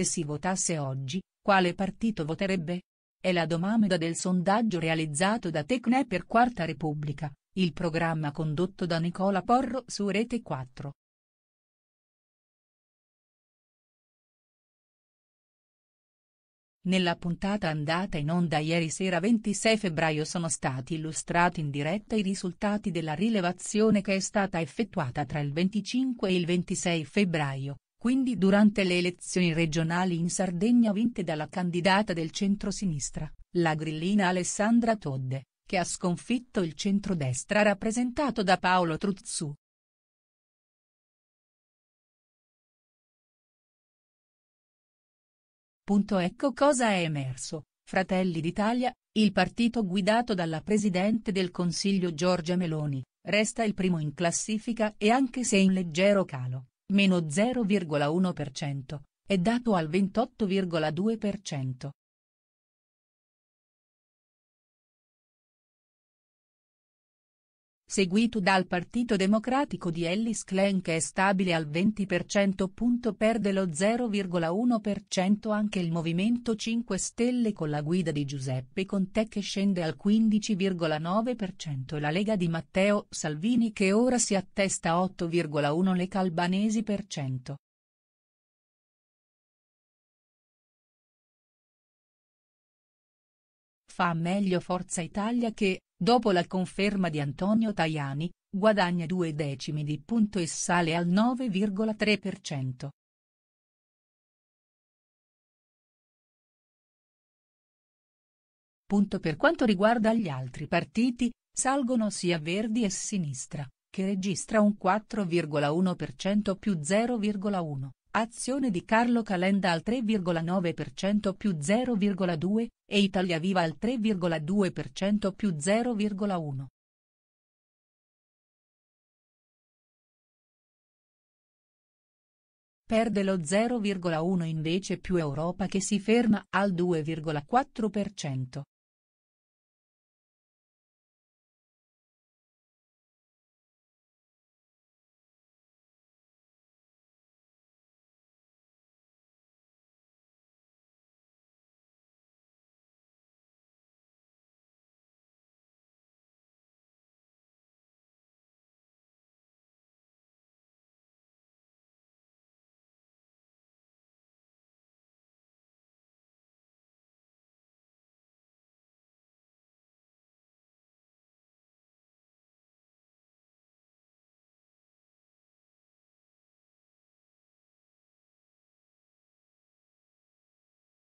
se si votasse oggi, quale partito voterebbe? È la domanda del sondaggio realizzato da Tecne per Quarta Repubblica, il programma condotto da Nicola Porro su Rete 4. Nella puntata andata in onda ieri sera 26 febbraio sono stati illustrati in diretta i risultati della rilevazione che è stata effettuata tra il 25 e il 26 febbraio, quindi durante le elezioni regionali in Sardegna vinte dalla candidata del centro-sinistra, la grillina Alessandra Todde, che ha sconfitto il centro-destra rappresentato da Paolo Truzzu. Punto ecco cosa è emerso, Fratelli d'Italia, il partito guidato dalla Presidente del Consiglio Giorgia Meloni, resta il primo in classifica e anche se in leggero calo meno 0,1%, è dato al 28,2%. seguito dal Partito Democratico di Ellis Klein che è stabile al 20%. Perde lo 0,1% anche il Movimento 5 Stelle con la guida di Giuseppe Conte che scende al 15,9% e la Lega di Matteo Salvini che ora si attesta 8,1% le Calbanesi per cento. Fa meglio Forza Italia che, Dopo la conferma di Antonio Tajani, guadagna due decimi di punto e sale al 9,3%. Punto per quanto riguarda gli altri partiti, salgono sia Verdi e Sinistra, che registra un 4,1% più 0,1. Azione di Carlo Calenda al 3,9% più 0,2 e Italia Viva al 3,2% più 0,1. Perde lo 0,1 invece più Europa che si ferma al 2,4%.